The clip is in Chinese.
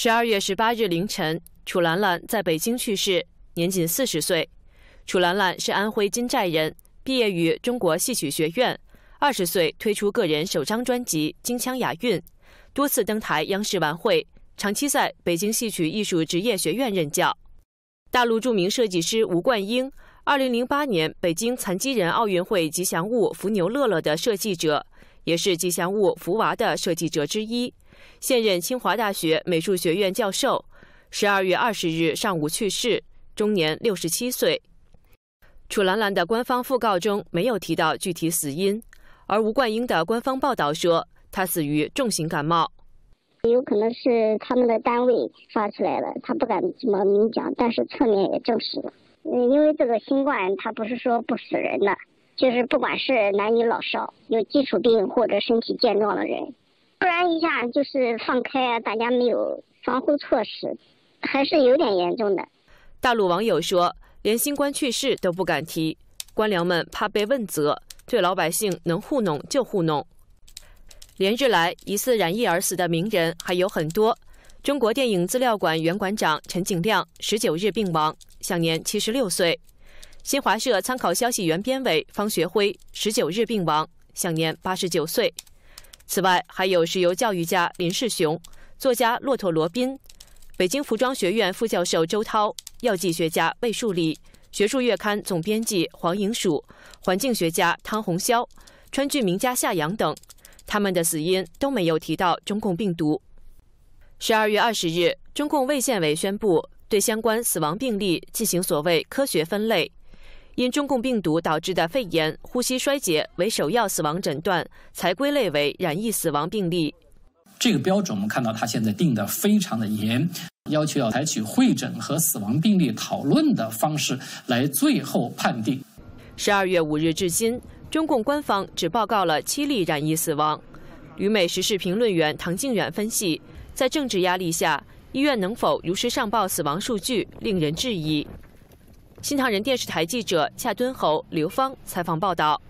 十二月十八日凌晨，楚兰兰在北京去世，年仅四十岁。楚兰兰是安徽金寨人，毕业于中国戏曲学院，二十岁推出个人首张专辑《金腔雅韵》，多次登台央视晚会，长期在北京戏曲艺术职业学院任教。大陆著名设计师吴冠英，二零零八年北京残疾人奥运会吉祥物“伏牛乐乐”的设计者。也是吉祥物福娃的设计者之一，现任清华大学美术学院教授。十二月二十日上午去世，终年六十七岁。楚兰兰的官方讣告中没有提到具体死因，而吴冠英的官方报道说他死于重型感冒。有可能是他们的单位发出来了，他不敢怎么明讲，但是侧面也证实了。嗯，因为这个新冠，它不是说不死人的。就是不管是男女老少，有基础病或者身体健壮的人，不然一下就是放开啊，大家没有防护措施，还是有点严重的。大陆网友说，连新冠去世都不敢提，官僚们怕被问责，对老百姓能糊弄就糊弄。连日来，疑似染疫而死的名人还有很多。中国电影资料馆原馆长陈景亮十九日病亡，享年七十六岁。新华社参考消息原编委方学辉十九日病亡，享年八十九岁。此外，还有石油教育家林世雄、作家骆驼罗宾、北京服装学院副教授周涛、药剂学家魏树礼、学术月刊总编辑黄莹曙、环境学家汤洪霄、川剧名家夏阳等。他们的死因都没有提到中共病毒。十二月二十日，中共卫健委宣布对相关死亡病例进行所谓科学分类。因中共病毒导致的肺炎、呼吸衰竭为首要死亡诊断，才归类为染疫死亡病例。这个标准我们看到，他现在定的非常的严，要求要采取会诊和死亡病例讨论的方式来最后判定。十二月五日至今，中共官方只报告了七例染疫死亡。旅美时事评论员唐静远分析，在政治压力下，医院能否如实上报死亡数据，令人质疑。新唐人电视台记者夏敦侯、刘芳采访报道。